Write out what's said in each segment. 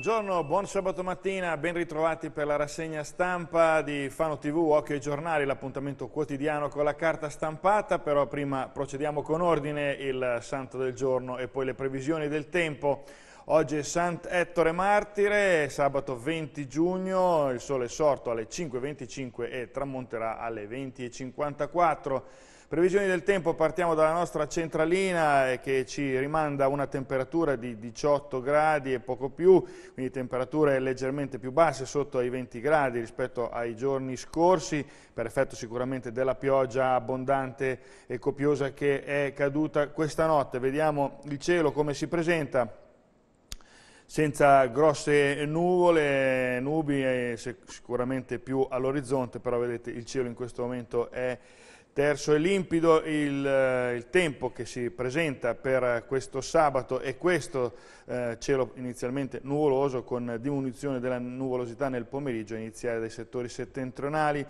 Buongiorno, buon sabato mattina, ben ritrovati per la rassegna stampa di Fano TV, Occhio ai giornali, l'appuntamento quotidiano con la carta stampata, però prima procediamo con ordine il santo del giorno e poi le previsioni del tempo. Oggi è Sant'Ettore Martire, sabato 20 giugno, il sole è sorto alle 5.25 e tramonterà alle 20.54. Previsioni del tempo, partiamo dalla nostra centralina eh, che ci rimanda a una temperatura di 18 gradi e poco più, quindi temperature leggermente più basse, sotto ai 20 gradi rispetto ai giorni scorsi, per effetto sicuramente della pioggia abbondante e copiosa che è caduta questa notte. Vediamo il cielo come si presenta senza grosse nuvole, nubi eh, sicuramente più all'orizzonte, però vedete il cielo in questo momento è Terzo e limpido il, eh, il, tempo che si presenta per questo sabato e questo eh, cielo inizialmente nuvoloso con diminuzione della nuvolosità nel pomeriggio, iniziale dai settori settentrionali,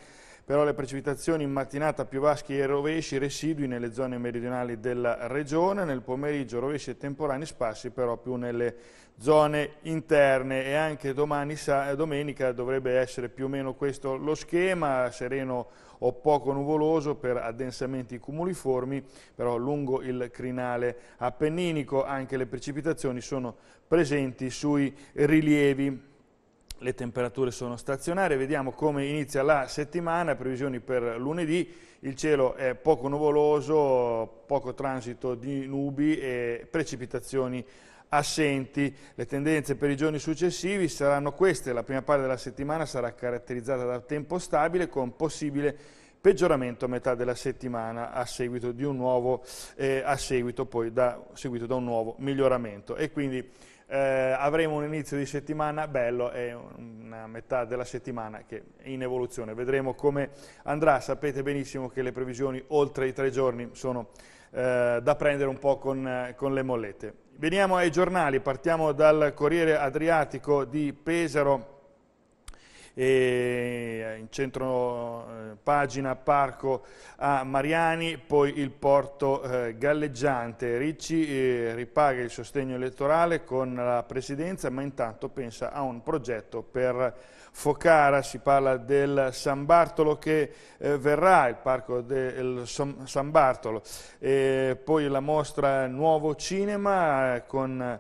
però le precipitazioni in mattinata più vaschi e rovesci residui nelle zone meridionali della regione, nel pomeriggio rovesci e temporanei sparsi però più nelle zone interne e anche domani, domenica dovrebbe essere più o meno questo lo schema, sereno o poco nuvoloso per addensamenti cumuliformi, però lungo il crinale appenninico anche le precipitazioni sono presenti sui rilievi le temperature sono stazionarie, vediamo come inizia la settimana, previsioni per lunedì, il cielo è poco nuvoloso, poco transito di nubi e precipitazioni assenti. Le tendenze per i giorni successivi saranno queste, la prima parte della settimana sarà caratterizzata da tempo stabile con possibile peggioramento a metà della settimana a seguito, nuovo, eh, a seguito poi da, seguito da un nuovo miglioramento. E quindi eh, avremo un inizio di settimana bello e una metà della settimana che è in evoluzione. Vedremo come andrà, sapete benissimo che le previsioni oltre i tre giorni sono eh, da prendere un po' con, con le mollette. Veniamo ai giornali, partiamo dal Corriere Adriatico di Pesaro e eh, in centro eh, pagina Parco a Mariani, poi il porto eh, galleggiante. Ricci eh, ripaga il sostegno elettorale con la presidenza, ma intanto pensa a un progetto per Focara, si parla del San Bartolo che eh, verrà, il parco del San Bartolo, e poi la mostra Nuovo Cinema con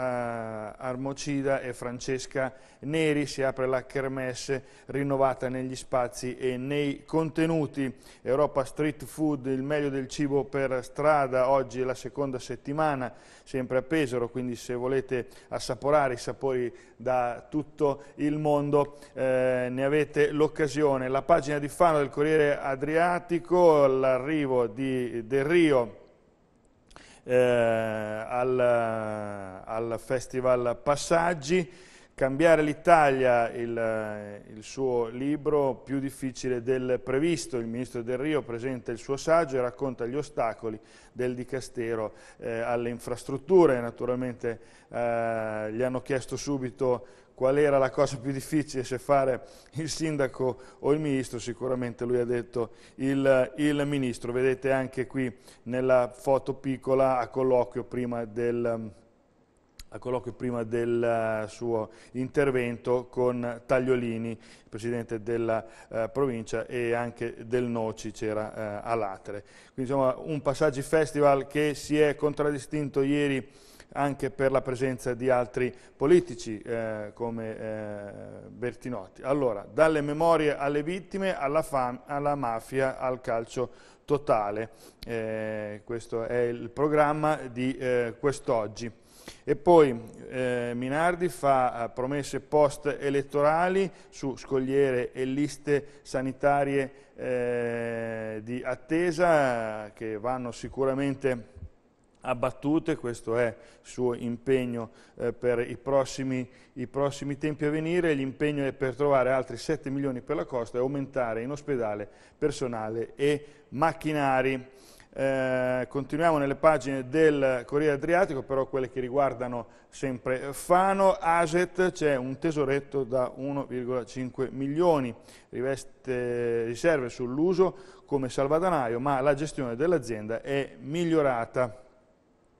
Armocida e Francesca Neri, si apre proporre la kermesse rinnovata negli spazi e nei contenuti. Europa Street Food, il meglio del cibo per strada, oggi è la seconda settimana, sempre a Pesaro, quindi se volete assaporare i sapori da tutto il mondo eh, ne avete l'occasione. La pagina di Fano del Corriere Adriatico, l'arrivo di Del Rio eh, al, al Festival Passaggi, Cambiare l'Italia, il, il, suo libro più difficile del previsto, il ministro Del Rio presenta il suo saggio e racconta gli ostacoli del dicastero eh, alle infrastrutture, naturalmente eh, gli hanno chiesto subito qual era la cosa più difficile, se fare il sindaco o il ministro, sicuramente lui ha detto il, il ministro, vedete anche qui nella foto piccola a colloquio prima del a colloquio prima del eh, suo intervento con Tagliolini, presidente della uh, provincia e anche del Noci c'era uh, eh, Alatre. Quindi insomma un Passaggi Festival che si è contraddistinto ieri anche per la presenza di altri politici eh, come eh, Bertinotti. Allora, dalle memorie alle vittime, alla, alla mafia, al calcio totale. Eh, questo è il programma di quest'oggi. E poi eh, Minardi fa eh, promesse post-elettorali su scogliere e liste sanitarie eh, di attesa che vanno sicuramente abbattute, questo è il suo impegno eh, per i prossimi, i prossimi, tempi a venire, l'impegno è per trovare altri 7 milioni per la costa e aumentare in ospedale personale e macchinari. Eh, continuiamo nelle pagine del Corriere Adriatico, però quelle che riguardano sempre Fano, Aset, c'è un tesoretto da 1,5 milioni, riveste riserve sull'uso come salvadanaio, ma la gestione dell'azienda è migliorata.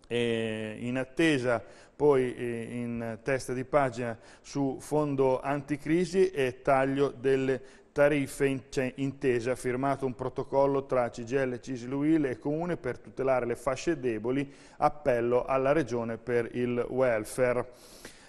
E in attesa poi eh, in testa di pagina su fondo anticrisi e taglio delle tariffe cioè, intesa ha firmato un protocollo tra Cigelle, Cisluil e Comune per tutelare le fasce deboli, appello alla Regione per il welfare.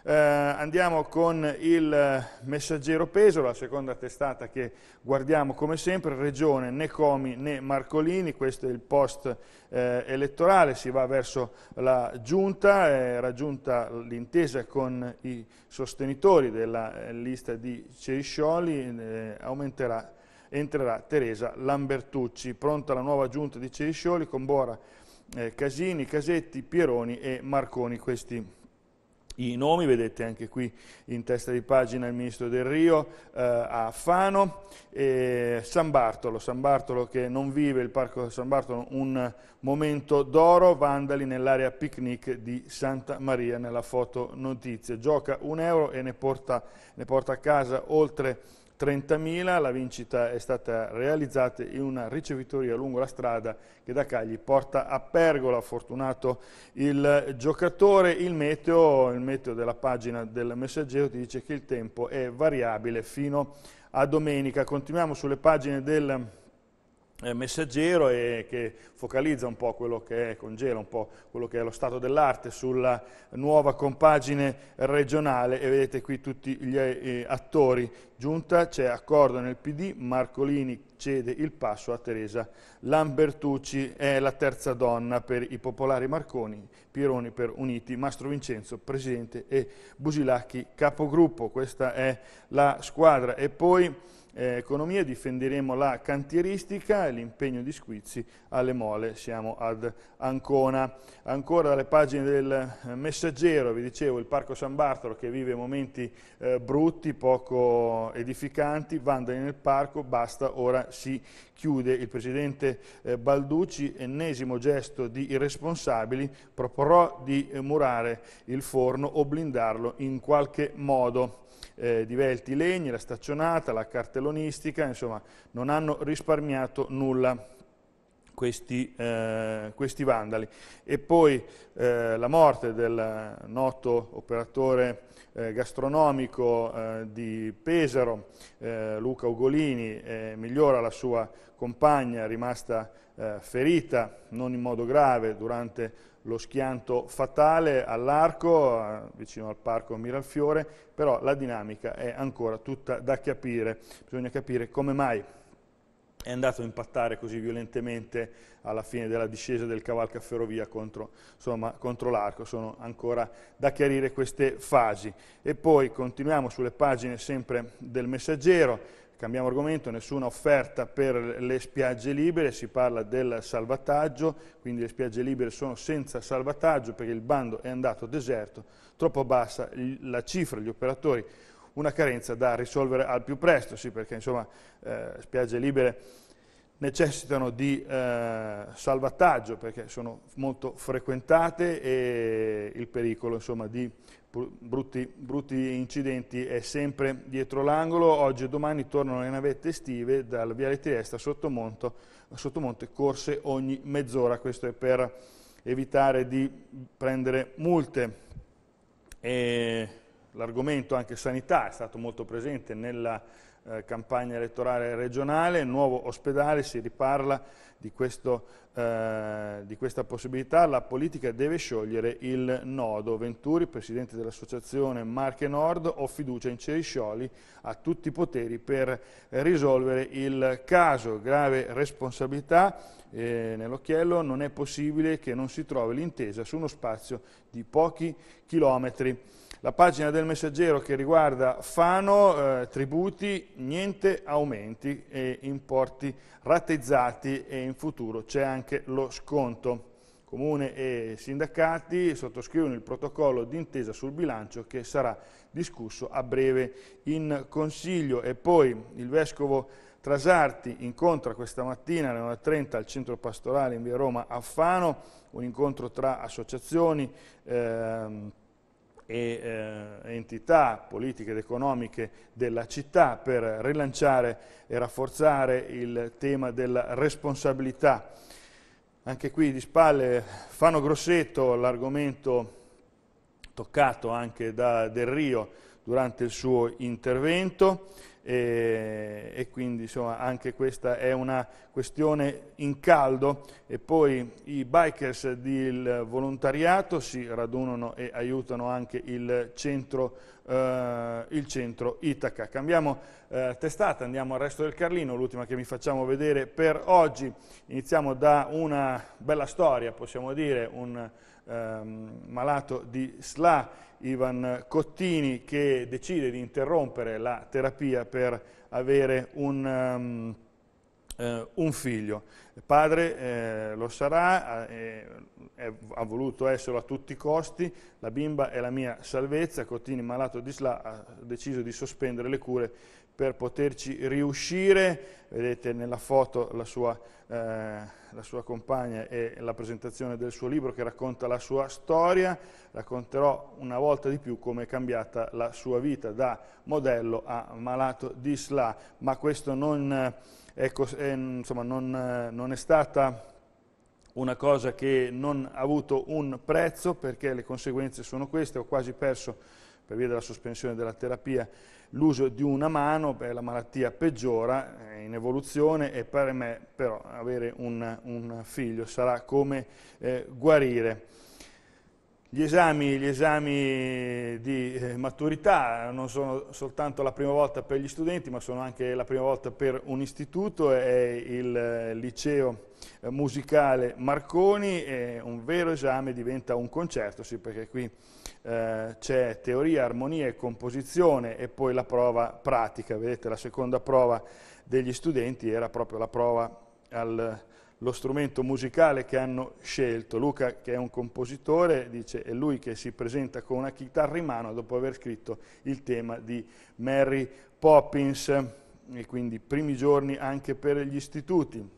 Eh, andiamo con il messaggero Peso, la seconda testata che guardiamo come sempre, Regione né Comi né Marcolini, questo è il post eh, elettorale, si va verso la giunta, eh, raggiunta l'intesa con i sostenitori della eh, lista di Ceriscioli, eh, aumenterà entrerà Teresa Lambertucci. Pronta la nuova giunta di Ceriscioli con Bora, eh, Casini, Casetti, Pieroni e Marconi, questi i nomi, vedete anche qui in testa di pagina il ministro del Rio eh, a Fano, e San Bartolo, San Bartolo che non vive il parco San Bartolo, un momento d'oro, vandali nell'area picnic di Santa Maria nella foto notizia, gioca un euro e ne porta, ne porta a casa oltre 30.000, la vincita è stata realizzata in una ricevitoria lungo la strada che da Cagli porta a Pergola, fortunato il giocatore, il meteo, il meteo della pagina del messaggero ti dice che il tempo è variabile fino a domenica, continuiamo sulle pagine del eh, messaggero e che focalizza un po' quello che è, congela un po' quello che è lo stato dell'arte sulla nuova compagine regionale e vedete qui tutti gli eh, attori. Giunta c'è accordo nel PD, Marcolini cede il passo a Teresa Lambertucci, è la terza donna per i popolari Marconi, Pieroni per Uniti, Mastro Vincenzo presidente e Busilacchi capogruppo. Questa è la squadra. E poi eh, economia, difenderemo la cantieristica e l'impegno di Squizzi alle mole, siamo ad Ancona. Ancora dalle pagine del eh, Messaggero, vi dicevo, il Parco San Bartolo che vive momenti eh, brutti, poco edificanti, vandali nel parco, basta, ora si chiude. Il presidente eh, Balducci, ennesimo gesto di irresponsabili, proporrò di eh, murare il forno o blindarlo in qualche modo. Eh, di Legni, la staccionata, la cartellona salonistica, insomma non hanno risparmiato nulla questi, eh, questi vandali. E poi eh, la morte del noto operatore eh, gastronomico eh, di Pesaro, eh, Luca Ugolini, eh, migliora la sua compagna rimasta ferita, non in modo grave, durante lo schianto fatale all'arco vicino al parco Miralfiore, però la dinamica è ancora tutta da capire, bisogna capire come mai è andato a impattare così violentemente alla fine della discesa del cavalcaferrovia contro, insomma, contro l'arco, sono ancora da chiarire queste fasi. E poi continuiamo sulle pagine sempre del messaggero, cambiamo argomento, nessuna offerta per le spiagge libere, si parla del salvataggio, quindi le spiagge libere sono senza salvataggio perché il bando è andato deserto, troppo bassa la cifra, gli operatori una carenza da risolvere al più presto, sì, perché insomma eh, spiagge libere necessitano di eh, salvataggio perché sono molto frequentate e il pericolo insomma, di brutti, brutti, incidenti è sempre dietro l'angolo. Oggi e domani tornano le navette estive dal Viale Trieste a Sottomonte, Sottomonte corse ogni mezz'ora, questo è per evitare di prendere multe. E l'argomento anche sanità è stato molto presente nella eh, campagna elettorale regionale, nuovo ospedale, si riparla di, questo, eh, di, questa possibilità, la politica deve sciogliere il nodo. Venturi, presidente dell'associazione Marche Nord, ho fiducia in Ceriscioli, ha tutti i poteri per risolvere il caso, grave responsabilità eh, nell'occhiello, non è possibile che non si trovi l'intesa su uno spazio di pochi chilometri. La pagina del messaggero che riguarda Fano, eh, tributi, niente aumenti e importi rateizzati e in futuro c'è anche lo sconto. Comune e sindacati sottoscrivono il protocollo d'intesa sul bilancio che sarà discusso a breve in Consiglio e poi il Vescovo Trasarti incontra questa mattina alle 9.30 al Centro Pastorale in via Roma a Fano, un incontro tra associazioni, ehm, e eh, entità politiche ed economiche della città per rilanciare e rafforzare il tema della responsabilità. Anche qui di spalle Fano Grosseto, l'argomento toccato anche da Del Rio durante il suo intervento, e, e quindi insomma, anche questa è una questione in caldo e poi i bikers del volontariato si radunano e aiutano anche il centro, eh, il centro Itaca. Cambiamo eh, testata, andiamo al resto del Carlino, l'ultima che vi facciamo vedere per oggi. Iniziamo da una bella storia, possiamo dire, un ehm, malato di SLA, Ivan Cottini, che decide di interrompere la terapia per avere un, um, eh, un figlio. Il padre eh, lo sarà, eh, è, ha voluto esserlo a tutti i costi, la bimba è la mia salvezza, Cottini malato di SLA ha deciso di sospendere le cure per poterci riuscire. Vedete nella foto la sua, eh, la sua compagna e la presentazione del suo libro che racconta la sua storia. Racconterò una volta di più come è cambiata la sua vita da modello a malato di SLA, ma questo non, eh, ecco, eh, insomma, non, eh, non è stata una cosa che non ha avuto un prezzo perché le conseguenze sono queste, ho quasi perso per via della sospensione della terapia l'uso di una mano per la malattia peggiora eh, in evoluzione e per me però avere un, un figlio sarà come eh, guarire. Gli esami, gli esami di eh, maturità non sono soltanto la prima volta per gli studenti, ma sono anche la prima volta per un istituto, è il eh, liceo eh, musicale Marconi, un vero esame diventa un concerto, sì perché qui eh, c'è teoria, armonia e composizione e poi la prova pratica. Vedete, la seconda prova degli studenti era proprio la prova allo strumento musicale che hanno scelto. Luca, che è un compositore, dice è lui che si presenta con una chitarra in mano dopo aver scritto il tema di Mary Poppins, e quindi primi giorni anche per gli istituti.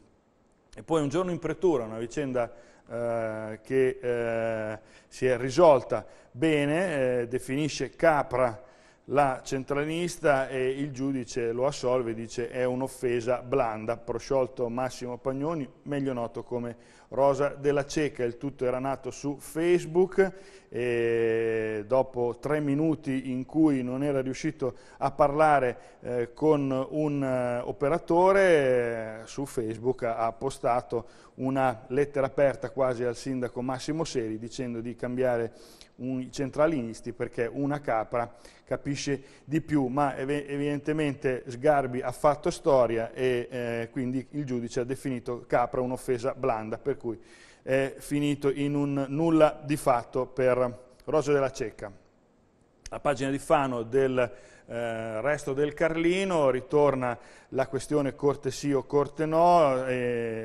E poi un giorno in pretura, una vicenda eh, che eh, si è risolta bene, eh, definisce capra la centralista e il giudice lo assolve e dice è un'offesa blanda, prosciolto Massimo Pagnoni, meglio noto come Rosa della Ceca, il tutto era nato su Facebook, e dopo tre minuti in cui non era riuscito a parlare eh, con un eh, operatore, eh, su Facebook ha, ha postato una lettera aperta quasi al sindaco Massimo Seri dicendo di cambiare i centralinisti perché una capra capisce di più, ma evidentemente Sgarbi ha fatto storia e eh, quindi il giudice ha definito capra un'offesa blanda, per cui è finito in un nulla di fatto per Roger della Cecca. La pagina di Fano del eh, resto del Carlino, ritorna la questione corte sì o corte no,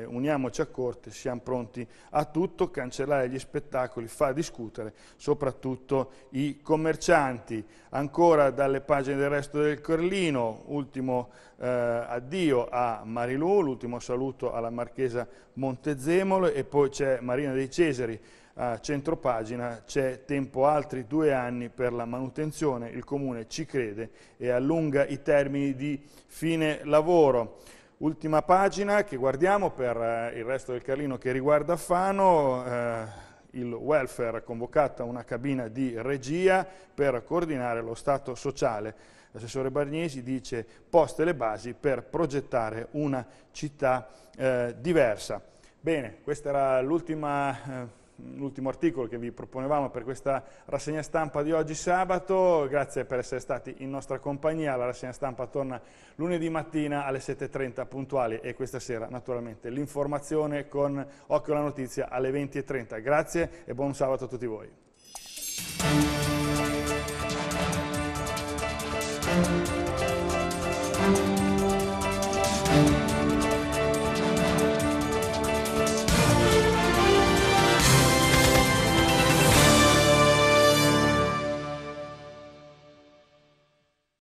uniamoci a corte, siamo pronti a tutto, cancellare gli spettacoli fa discutere soprattutto i commercianti. Ancora dalle pagine del resto del Carlino, ultimo eh, addio a Marilu, l'ultimo saluto alla Marchesa Montezemolo e poi c'è Marina dei Cesari, a centropagina c'è tempo altri due anni per la manutenzione, il Comune ci crede e allunga i termini di fine lavoro. Ultima pagina che guardiamo per eh, il resto del Carlino che riguarda Fano, eh, il welfare ha convocato una cabina di regia per coordinare lo Stato sociale. L'assessore Bargnesi dice poste le basi per progettare una città eh, diversa. Bene, questa era l'ultima... Eh, l'ultimo articolo che vi proponevamo per questa rassegna stampa di oggi sabato, grazie per essere stati in nostra compagnia, la rassegna stampa torna lunedì mattina alle 7.30 puntuali e questa sera naturalmente l'informazione con Occhio alla Notizia alle 20.30, grazie e buon sabato a tutti voi.